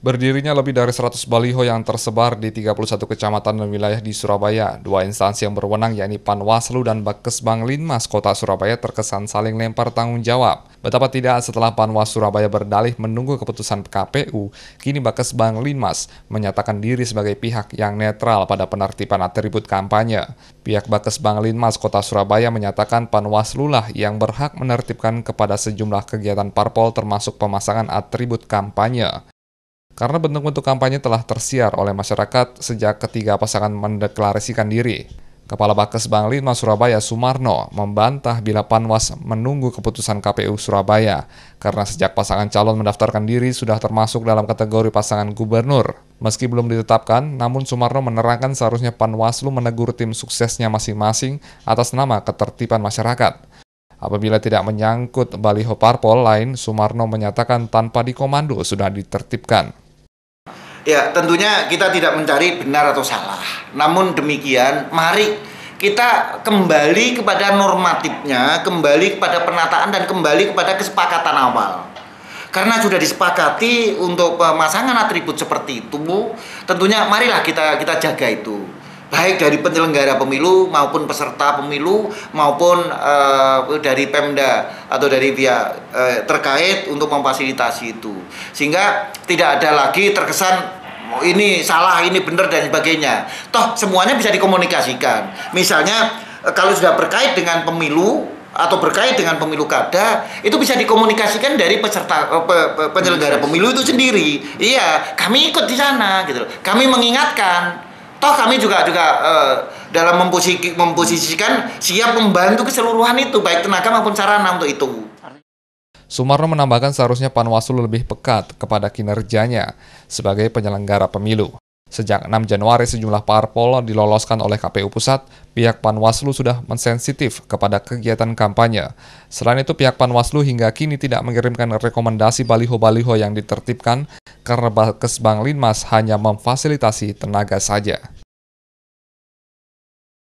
Berdirinya lebih dari 100 baliho yang tersebar di 31 kecamatan dan wilayah di Surabaya. Dua instansi yang berwenang yakni Panwaslu dan Bakes Banglinmas Kota Surabaya terkesan saling lempar tanggung jawab. Betapa tidak setelah Panwas Surabaya berdalih menunggu keputusan KPU, kini Bakes Banglinmas menyatakan diri sebagai pihak yang netral pada penertiban atribut kampanye. Pihak Bakes Banglinmas Kota Surabaya menyatakan Panwaslu lah yang berhak menertibkan kepada sejumlah kegiatan parpol termasuk pemasangan atribut kampanye karena bentuk-bentuk kampanye telah tersiar oleh masyarakat sejak ketiga pasangan mendeklarasikan diri. Kepala Bangli, Mas Surabaya Sumarno membantah bila Panwas menunggu keputusan KPU Surabaya karena sejak pasangan calon mendaftarkan diri sudah termasuk dalam kategori pasangan gubernur. Meski belum ditetapkan, namun Sumarno menerangkan seharusnya Panwaslu menegur tim suksesnya masing-masing atas nama ketertiban masyarakat. Apabila tidak menyangkut baliho parpol lain, Sumarno menyatakan tanpa dikomando sudah ditertibkan. Ya, tentunya kita tidak mencari benar atau salah. Namun demikian, mari kita kembali kepada normatifnya, kembali kepada penataan dan kembali kepada kesepakatan awal. Karena sudah disepakati untuk pemasangan atribut seperti itu, tentunya marilah kita kita jaga itu. Baik dari penyelenggara pemilu maupun peserta pemilu maupun uh, dari Pemda atau dari pihak uh, terkait untuk memfasilitasi itu. Sehingga tidak ada lagi terkesan Oh, ini salah, ini benar dan sebagainya. Toh semuanya bisa dikomunikasikan. Misalnya eh, kalau sudah berkait dengan pemilu atau berkait dengan pemilu kada itu bisa dikomunikasikan dari peserta eh, pe, pe, penyelenggara pemilu itu sendiri. Iya, kami ikut di sana gitu. Kami mengingatkan toh kami juga juga uh, dalam memposisikan siap membantu keseluruhan itu baik tenaga maupun sarana untuk itu. Sumarno menambahkan seharusnya Panwaslu lebih pekat kepada kinerjanya sebagai penyelenggara pemilu. Sejak 6 Januari sejumlah parpol diloloskan oleh KPU Pusat, pihak Panwaslu sudah mensensitif kepada kegiatan kampanye. Selain itu pihak Panwaslu hingga kini tidak mengirimkan rekomendasi baliho-baliho yang ditertibkan karena Balkes Linmas hanya memfasilitasi tenaga saja.